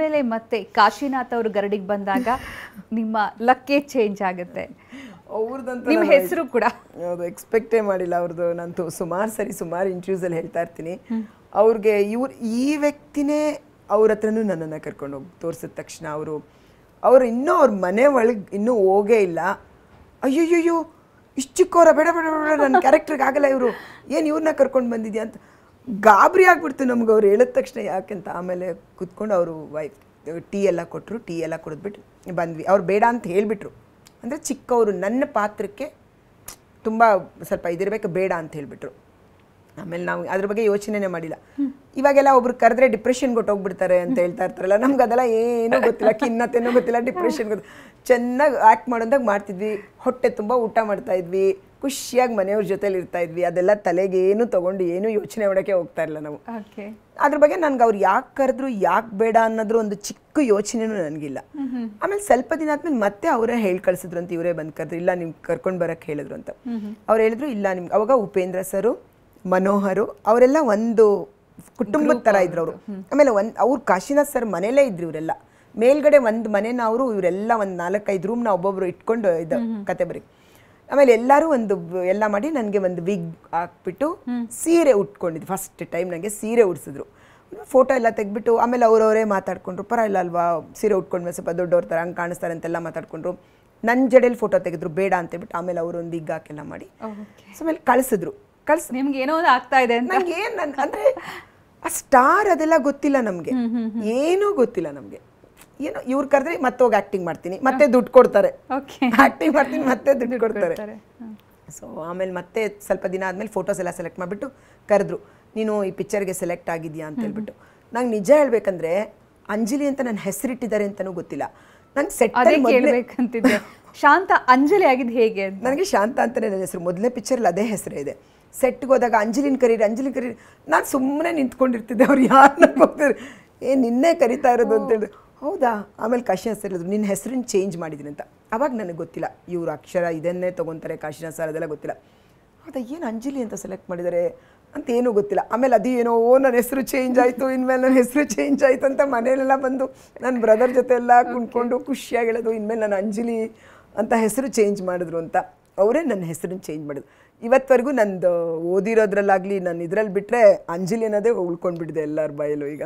ಮೇಲೆ ಮತ್ತೆ ಕಾಶಿನಾಥ್ ಅವರು ಗರಡಿಗೆ ಬಂದಾಗ ನಿಮ್ಮ ಲಕ್ಕೇ ಚೇಂಜ್ ಆಗುತ್ತೆ ನಿಮ್ಮ ಹೆಸರು ಕೂಡ ಅದು ಎಕ್ಸ್ಪೆಕ್ಟೇ ಮಾಡಿಲ್ಲ ಅವ್ರದ್ದು ನಂತು ಸುಮಾರು ಸರಿ ಸುಮಾರು ಅಲ್ಲಿ ಹೇಳ್ತಾ ಇರ್ತೀನಿ ಅವ್ರಿಗೆ ಇವ್ರು ಈ ವ್ಯಕ್ತಿನೇ ಅವ್ರ ಹತ್ರನೂ ನನ್ನನ್ನು ಕರ್ಕೊಂಡು ಹೋಗಿ ತೋರಿಸಿದ ತಕ್ಷಣ ಅವರು ಅವ್ರು ಇನ್ನೂ ಅವ್ರ ಮನೆ ಒಳಗೆ ಇನ್ನೂ ಹೋಗೇ ಇಲ್ಲ ಅಯ್ಯೋಯ್ಯೋ ಇಷ್ಟು ಚಿಕ್ಕವರ ಬೇಡ ಬೇಡ ಬೇಡ ನನ್ನ ಕ್ಯಾರೆಕ್ಟ್ರಿಗೆ ಆಗಲ್ಲ ಇವರು ಏನು ಇವ್ರನ್ನ ಕರ್ಕೊಂಡು ಬಂದಿದ್ಯಾ ಅಂತ ಗಾಬರಿ ಆಗ್ಬಿಡ್ತು ನಮ್ಗೆ ಅವ್ರು ಹೇಳಿದ ತಕ್ಷಣ ಯಾಕೆಂತ ಆಮೇಲೆ ಕುತ್ಕೊಂಡು ಅವರು ವೈಫ್ ಟೀ ಎಲ್ಲ ಕೊಟ್ಟರು ಟೀ ಎಲ್ಲ ಕುಡಿದ್ಬಿಟ್ಟು ಬಂದ್ವಿ ಅವ್ರು ಬೇಡ ಅಂತ ಹೇಳಿಬಿಟ್ರು ಅಂದರೆ ಚಿಕ್ಕವರು ನನ್ನ ಪಾತ್ರಕ್ಕೆ ತುಂಬ ಸ್ವಲ್ಪ ಇದಿರಬೇಕು ಬೇಡ ಅಂತ ಹೇಳಿಬಿಟ್ರು ಆಮೇಲೆ ನಾವು ಅದ್ರ ಬಗ್ಗೆ ಯೋಚನೆನೇ ಮಾಡಿಲ್ಲ ಇವಾಗೆಲ್ಲ ಒಬ್ರು ಕರೆದ್ರೆ ಡಿಪ್ರೆಷನ್ ಹೋಗ್ಬಿಡ್ತಾರೆ ಅಂತ ಹೇಳ್ತಾ ಇರ್ತಾರಲ್ಲ ನಮ್ಗೆ ಅದೆಲ್ಲ ಏನೂ ಗೊತ್ತಿಲ್ಲ ಖಿನ್ನತೆನೂ ಗೊತ್ತಿಲ್ಲ ಡಿಪ್ರೆಷನ್ ಗೊತ್ತಿಲ್ಲ ಚೆನ್ನಾಗಿ ಆಕ್ಟ್ ಮಾಡೋದಾಗ ಮಾಡ್ತಿದ್ವಿ ಹೊಟ್ಟೆ ತುಂಬ ಊಟ ಮಾಡ್ತಾ ಇದ್ವಿ ಖುಷಿಯಾಗಿ ಮನೆಯವ್ರ ಜೊತೆಲಿ ಇರ್ತಾ ಇದ್ವಿ ಅದೆಲ್ಲ ತಲೆಗೆ ಏನು ತಗೊಂಡು ಏನು ಯೋಚನೆ ಮಾಡೋಕೆ ಹೋಗ್ತಾ ಇರಲಿಲ್ಲ ನಾವು ಅದ್ರ ಬಗ್ಗೆ ನನ್ಗೆ ಅವ್ರು ಯಾಕೆ ಕರೆದ್ರು ಯಾಕೆ ಬೇಡ ಅನ್ನೋದ್ರು ಒಂದು ಚಿಕ್ಕ ಯೋಚನೆನೂ ನನಗಿಲ್ಲ ಆಮೇಲೆ ಸ್ವಲ್ಪ ದಿನ ಆದ್ಮೇಲೆ ಮತ್ತೆ ಅವರೇ ಹೇಳಿ ಕಳ್ಸಿದ್ರು ಅಂತ ಇವರೇ ಬಂದ್ ಕರೆದ್ರು ಇಲ್ಲ ನಿಮ್ಗೆ ಕರ್ಕೊಂಡು ಬರಕ್ ಹೇಳಿದ್ರು ಅಂತ ಅವ್ರು ಹೇಳಿದ್ರು ಇಲ್ಲ ನಿಮ್ಗೆ ಅವಾಗ ಉಪೇಂದ್ರ ಸರು ಮನೋಹರು ಅವರೆಲ್ಲ ಒಂದು ಕುಟುಂಬದ ಥರ ಇದ್ರು ಅವರು ಆಮೇಲೆ ಒಂದು ಅವ್ರು ಕಾಶಿನಾಥ್ ಸರ್ ಮನೇಲೇ ಇದ್ರು ಇವರೆಲ್ಲ ಮೇಲ್ಗಡೆ ಒಂದು ಮನೆನ ಅವರು ಇವರೆಲ್ಲ ಒಂದು ನಾಲ್ಕೈದು ರೂಮ್ನ ಒಬ್ಬೊಬ್ರು ಇಟ್ಕೊಂಡು ಇದ್ದ ಕತೆ ಬರೀ ಆಮೇಲೆ ಎಲ್ಲರೂ ಒಂದು ಎಲ್ಲ ಮಾಡಿ ನನಗೆ ಒಂದು ವಿಗ್ ಹಾಕ್ಬಿಟ್ಟು ಸೀರೆ ಉಟ್ಕೊಂಡಿದ್ದು ಫಸ್ಟ್ ಟೈಮ್ ನನಗೆ ಸೀರೆ ಉಡ್ಸಿದ್ರು ಫೋಟೋ ಎಲ್ಲ ತೆಗೆದ್ಬಿಟ್ಟು ಆಮೇಲೆ ಅವರವರೇ ಮಾತಾಡ್ಕೊಂಡ್ರು ಪರ ಇಲ್ಲ ಅಲ್ವಾ ಸೀರೆ ಉಟ್ಕೊಂಡ್ಮೇಲೆ ಸ್ವಲ್ಪ ದೊಡ್ಡವ್ರ ಥರ ಹಂಗೆ ಕಾಣಿಸ್ತಾರೆ ಅಂತೆಲ್ಲ ಮಾತಾಡ್ಕೊಂಡ್ರು ನನ್ನ ಜಡೆಯಲ್ಲಿ ಫೋಟೋ ತೆಗೆದ್ರು ಬೇಡ ಅಂತೇಳ್ಬಿಟ್ಟು ಆಮೇಲೆ ಒಂದು ವಿಗ್ ಹಾಕೆಲ್ಲ ಮಾಡಿ ಆಮೇಲೆ ಕಳಿಸಿದ್ರು ಕಲ್ಸ್ ನಿಮ್ಗೆ ಏನೋ ಆಗ್ತಾ ಇದೆ ಅಂತ ಏನು ಅಂದ್ರೆ ಆ ಸ್ಟಾರ್ ಅದೆಲ್ಲ ಗೊತ್ತಿಲ್ಲ ನಮ್ಗೆ ಏನೂ ಗೊತ್ತಿಲ್ಲ ನಮ್ಗೆ ಏನು ಇವ್ರು ಕರೆದ್ರೆ ಮತ್ತೆ ಹೋಗಿ ಆಕ್ಟಿಂಗ್ ಮಾಡ್ತೀನಿ ಮತ್ತೆ ದುಡ್ಡು ಕೊಡ್ತಾರೆ ಆಕ್ಟಿಂಗ್ ಮಾಡ್ತೀನಿ ಮತ್ತೆ ದುಡ್ಡು ಕೊಡ್ತಾರೆ ಸೊ ಆಮೇಲೆ ಮತ್ತೆ ಸ್ವಲ್ಪ ದಿನ ಆದ್ಮೇಲೆ ಫೋಟೋಸ್ ಎಲ್ಲ ಸೆಲೆಕ್ಟ್ ಮಾಡಿಬಿಟ್ಟು ಕರೆದ್ರು ನೀನು ಈ ಪಿಕ್ಚರ್ಗೆ ಸೆಲೆಕ್ಟ್ ಆಗಿದ್ಯಾ ಅಂತ ಹೇಳ್ಬಿಟ್ಟು ನಂಗೆ ನಿಜ ಹೇಳ್ಬೇಕಂದ್ರೆ ಅಂಜಲಿ ಅಂತ ನನ್ನ ಹೆಸರಿಟ್ಟಿದ್ದಾರೆ ಅಂತಲೂ ಗೊತ್ತಿಲ್ಲ ನಂಗೆ ಸೆಟ್ ಶಾಂತ ಅಂಜಲಿ ಆಗಿದ್ದು ಹೇಗೆ ನನಗೆ ಶಾಂತ ಅಂತಲೇ ನನ್ನ ಹೆಸರು ಮೊದಲನೇ ಪಿಕ್ಚರಲ್ಲಿ ಅದೇ ಹೆಸರೇ ಇದೆ ಸೆಟ್ಗೆ ಹೋದಾಗ ಅಂಜಲಿನ ಕರೀರಿ ಅಂಜಲಿನ ಕರೀರಿ ನಾನು ಸುಮ್ಮನೆ ನಿಂತ್ಕೊಂಡಿರ್ತಿದ್ದೆ ಅವ್ರು ಯಾರನ್ನ ಹೋಗ್ತಾರೆ ಏ ನಿನ್ನೆ ಕರಿತಾ ಇರೋದು ಅಂತ ಹೇಳಿದ್ರು ಹೌದಾ ಆಮೇಲೆ ಕಾಶಿನಾಥ್ ಸರ್ ನಿನ್ನ ಹೆಸರನ್ನ ಚೇಂಜ್ ಮಾಡಿದ್ದೀನಿ ಅಂತ ಅವಾಗ ನನಗೆ ಗೊತ್ತಿಲ್ಲ ಇವರು ಅಕ್ಷರ ಇದನ್ನೇ ತೊಗೊತಾರೆ ಕಾಶಿನಾಥ್ ಸರ್ ಅದೆಲ್ಲ ಗೊತ್ತಿಲ್ಲ ಹೌದಾ ಏನು ಅಂಜಲಿ ಅಂತ ಸೆಲೆಕ್ಟ್ ಮಾಡಿದ್ದಾರೆ ಅಂತ ಏನೂ ಗೊತ್ತಿಲ್ಲ ಆಮೇಲೆ ಅದು ಏನೋ ಓ ನನ್ನ ಹೆಸರು ಚೇಂಜ್ ಆಯಿತು ಇನ್ಮೇಲೆ ನನ್ನ ಹೆಸರು ಚೇಂಜ್ ಆಯಿತು ಅಂತ ಮನೆಯಲ್ಲೆಲ್ಲ ಬಂದು ನನ್ನ ಬ್ರದರ್ ಜೊತೆ ಎಲ್ಲ ಕುಣ್ಕೊಂಡು ಖುಷಿಯಾಗಿ ಹೇಳೋದು ಇನ್ಮೇಲೆ ನಾನು ಅಂಜಲಿ ಅಂತ ಹೆಸರು ಚೇಂಜ್ ಮಾಡಿದ್ರು ಅಂತ ಅವರೇ ನನ್ನ ಹೆಸರನ್ನು ಚೇಂಜ್ ಮಾಡೋದು ಇವತ್ತವರೆಗೂ ನಂದು ಓದಿರೋದ್ರಲ್ಲಾಗಲಿ ನಾನು ಇದರಲ್ಲಿ ಬಿಟ್ಟರೆ ಅಂಜಲಿ ಅನ್ನೋದೇ ಉಳ್ಕೊಂಡ್ಬಿಟ್ಟಿದೆ ಎಲ್ಲರ ಬಾಯಲ್ಲೂ ಈಗ